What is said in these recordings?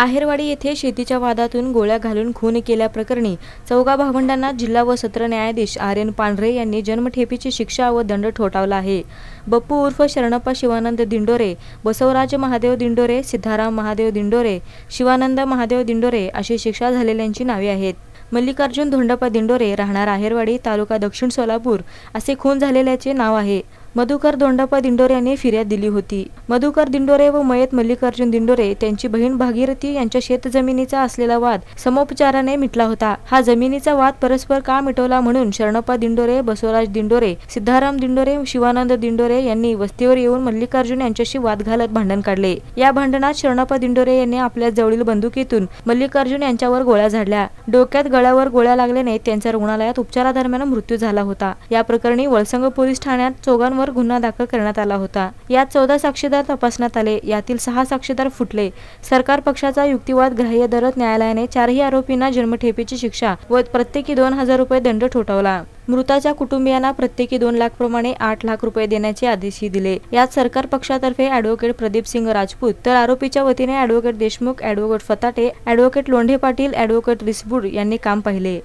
आहेरवाडी येथे शेतीच्या वादातून गोळ्या घालून खून केल्याप्रकरणी चौगा भावंडांना जिल्हा व सत्र न्यायाधीश आर एन पांढरे यांनी जन्मठेपीची शिक्षा व दंड ठोठावला आहे बप्पू उर्फ शरणप्पा शिवानंद दिंडोरे बसवराज महादेव दिंडोरे सिद्धाराम महादेव दिंडोरे शिवानंद महादेव दिंडोरे अशी शिक्षा झालेल्यांची नावे आहेत मल्लिकार्जुन धोंडप्पा दिंडोरे राहणार आहेरवाडी तालुका दक्षिण सोलापूर असे खून झालेल्याचे नाव आहे मधुकर दोंडापा दिंडोरे यांनी फिर्याद दिली होती मधुकर दिंडोरे व मयत मल्लिकार्जुन दिंडोरे त्यांची बहीण भागीरथी यांच्या जमिनीचा असलेला वाद समोपचाराने मिटला होता हा जमिनीचा वाद परस्पर का मिटवला म्हणून शरणप्पा दिंडोरे बसवराज दिंडोरे सिद्धाराम दिंडोरे शिवानंद दिंडोरे यांनी वस्तीवर येऊन मल्लिकार्जुन यांच्याशी वाद घालत भांडण काढले या भांडणात शरणप्पा दिंडोरे यांनी आपल्या जवळील बंदुकीतून मल्लिकार्जुन यांच्यावर गोळ्या झाडल्या डोक्यात गळ्यावर गोळ्या लागल्याने त्यांच्या रुग्णालयात उपचारादरम्यान मृत्यू झाला होता या प्रकरणी वळसंग पोलीस ठाण्यात चौघांवर आरोपींवर गुन्हा दाखल करण्यात आला होता यात चौदा साक्षीदार तपासण्यात आले यातील सहा साक्षीदार फुटले सरकार पक्षाचा युक्तिवाद ग्राह्य धरत न्यायालयाने चारही आरोपींना जन्मठेपेची शिक्षा व प्रत्येकी दोन हजार रुपये दंड ठोठावला मृताच्या कुटुंबियांना प्रत्येकी दोन लाख प्रमाणे आठ लाख रुपये देण्याचे आदेशही दिले यात सरकार पक्षातर्फे अॅडव्होकेट प्रदीप सिंग राजपूत तर आरोपीच्या वतीने advocate Deshmukh advocate Fatate advocate Londhe Patil advocate Risbud यांनी काम पाहिले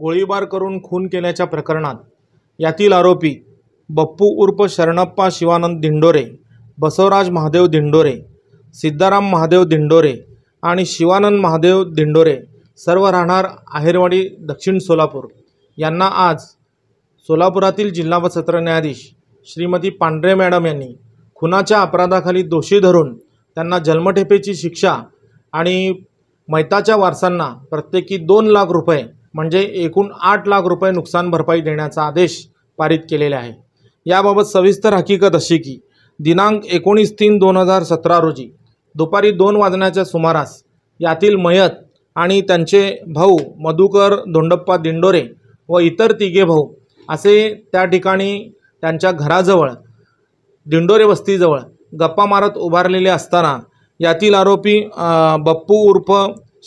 गोळीबार करून खून केल्याच्या प्रकरणात यातील आरोपी बप्पू उर्फ शरणप्पा शिवानंद धिंडोरे बसवराज महादेव धिंडोरे सिद्धाराम महादेव धिंडोरे आणि शिवानंद महादेव धिंडोरे सर्व राहणार आहेरवाडी दक्षिण सोलापूर यांना आज सोलापुरातील जिल्हा व सत्र न्यायाधीश श्रीमती पांढरे मॅडम यांनी खुनाच्या अपराधाखाली दोषी धरून त्यांना जन्मठेपेची शिक्षा आणि मैताच्या वारसांना प्रत्येकी दोन लाख रुपये म्हणजे एकूण आठ लाख रुपये नुकसान भरपाई देण्याचा आदेश पारित केलेला आहे याबाबत सविस्तर हकीकत अशी की दिनांक एकोणीस तीन दोन हजार सतरा रोजी दुपारी दोन वाजण्याच्या सुमारास यातील मयत आणि त्यांचे भाऊ मधुकर धोंडप्पा दिंडोरे व इतर तिघे भाऊ असे त्या ठिकाणी त्यांच्या घराजवळ दिंडोरे वस्तीजवळ गप्पा मारत उभारलेले असताना यातील आरोपी बप्पू उर्फ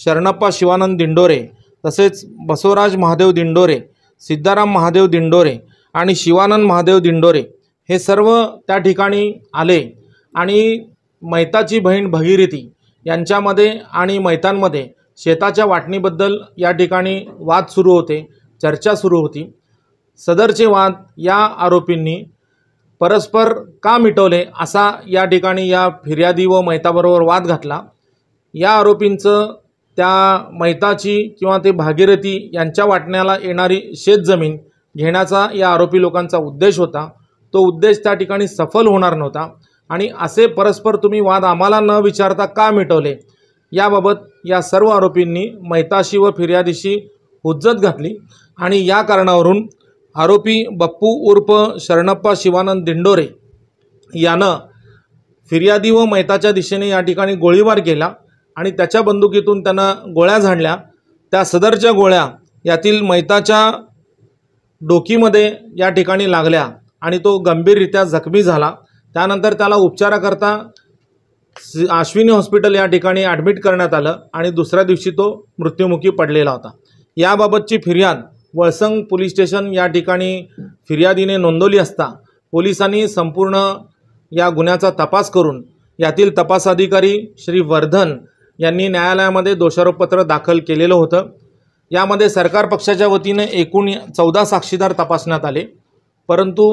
शरणप्पा शिवानंद दिंडोरे तसेच बसवराज महादेव दिंडोरे सिद्धाराम महादेव दिंडोरे आणि शिवानंद महादेव दिंडोरे हे सर्व त्या ठिकाणी आले आणि मैताची बहीण भगीरथी यांच्यामध्ये आणि मैतांमध्ये शेताच्या वाटणीबद्दल या ठिकाणी वाद सुरू होते चर्चा सुरू होती सदरचे वाद या आरोपींनी परस्पर का मिटवले असा या ठिकाणी या फिर्यादी व मैताबरोबर वाद घातला या आरोपींचं त्या मैताची किंवा ते भागीरथी यांच्या वाटण्याला येणारी शेतजमीन घेण्याचा या आरोपी लोकांचा उद्देश होता तो उद्देश त्या ठिकाणी सफल होणार नव्हता आणि असे परस्पर तुम्ही वाद आम्हाला न विचारता का मिटवले याबाबत या सर्व आरोपींनी मैताशी व फिर्यादीशी हुज्जत घातली आणि या कारणावरून आरोपी बप्पू उर्फ शरणप्पा शिवानंद दिंडोरे यानं फिर्यादी व मैताच्या दिशेने या ठिकाणी गोळीबार केला आणि त्याच्या बंदुकीतून त्यांना गोळ्या झाडल्या त्या सदरच्या गोळ्या यातील मैताच्या डोकीमध्ये या ठिकाणी लागल्या आणि तो गंभीररित्या जखमी झाला त्यानंतर त्याला उपचाराकरता अश्विनी हॉस्पिटल या ठिकाणी ॲडमिट करण्यात आलं आणि दुसऱ्या दिवशी तो मृत्युमुखी पडलेला होता याबाबतची फिर्याद वळसंग पोलीस स्टेशन या ठिकाणी फिर्यादीने नोंदवली असता पोलिसांनी संपूर्ण या गुन्ह्याचा तपास करून यातील अधिकारी श्री वर्धन यांनी न्यायालयामध्ये दोषारोपपत्र दाखल केलेलं होतं यामध्ये सरकार पक्षाच्या वतीनं एकूण चौदा साक्षीदार तपासण्यात आले परंतु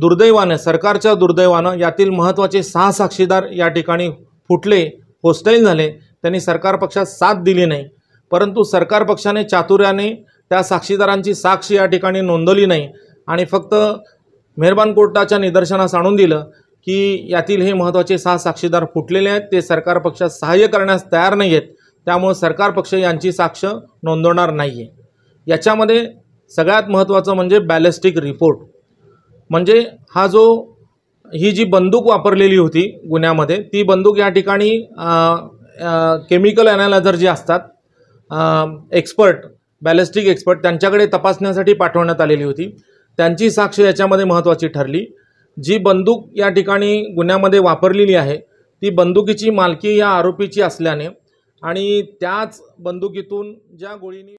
दुर्दैवानं सरकारच्या दुर्दैवानं यातील महत्त्वाचे सहा साक्षीदार या ठिकाणी फुटले होस्टाईल झाले त्यांनी सरकार पक्षात साथ दिली नाही परंतु सरकार पक्षाने चातुर्याने त्या साक्षीदारांची साक्ष या ठिकाणी नोंदवली नाही आणि फक्त मेहरबान कोर्टाच्या निदर्शनास आणून दिलं की यातील हे महत्त्वाचे सहा साक्षीदार फुटलेले आहेत ते सरकार पक्षात सहाय्य करण्यास तयार नाही आहेत त्यामुळं सरकार पक्ष यांची साक्ष नोंदवणार नाही आहे याच्यामध्ये सगळ्यात महत्त्वाचं म्हणजे बॅलेस्टिक रिपोर्ट म्हणजे हा जो ही जी बंदूक वापरलेली होती गुन्ह्यामध्ये ती बंदूक या ठिकाणी केमिकल अॅनालायझर जे असतात एक्सपर्ट बॅलेस्टिक एक्सपर्ट त्यांच्याकडे तपासण्यासाठी पाठवण्यात आलेली होती त्यांची साक्ष याच्यामध्ये महत्त्वाची ठरली जी बंदूक या ठिकाणी गुन्ह्यामध्ये वापरलेली आहे ती बंदुकीची मालकी या आरोपीची असल्याने आणि त्याच बंदुकीतून ज्या गोळीनी